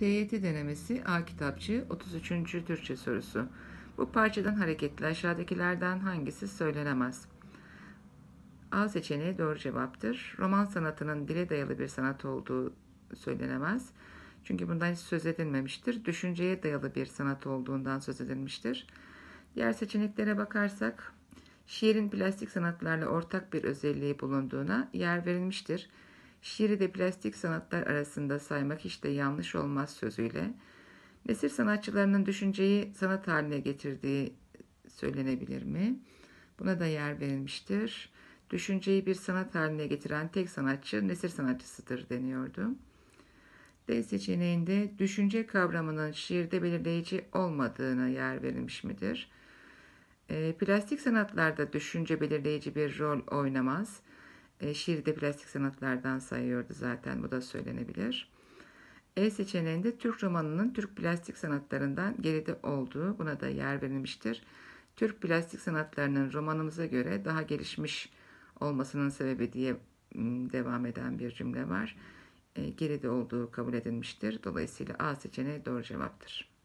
TYT e denemesi A kitapçı 33. Türkçe sorusu. Bu parçadan hareketle aşağıdakilerden hangisi söylenemez? A seçeneği doğru cevaptır. Roman sanatının dile dayalı bir sanat olduğu söylenemez. Çünkü bundan hiç söz edilmemiştir. Düşünceye dayalı bir sanat olduğundan söz edilmiştir. Diğer seçeneklere bakarsak şiirin plastik sanatlarla ortak bir özelliği bulunduğuna yer verilmiştir şiiri de plastik sanatlar arasında saymak hiç de yanlış olmaz sözüyle nesir sanatçılarının düşünceyi sanat haline getirdiği söylenebilir mi? Buna da yer verilmiştir. Düşünceyi bir sanat haline getiren tek sanatçı nesir sanatçısıdır deniyordu. D seçeneğinde düşünce kavramının şiirde belirleyici olmadığına yer verilmiş midir? E, plastik sanatlarda düşünce belirleyici bir rol oynamaz. E, de plastik sanatlardan sayıyordu zaten bu da söylenebilir. E seçeneğinde Türk romanının Türk plastik sanatlarından geride olduğu buna da yer verilmiştir. Türk plastik sanatlarının romanımıza göre daha gelişmiş olmasının sebebi diye devam eden bir cümle var. E, geride olduğu kabul edilmiştir. Dolayısıyla A seçeneği doğru cevaptır.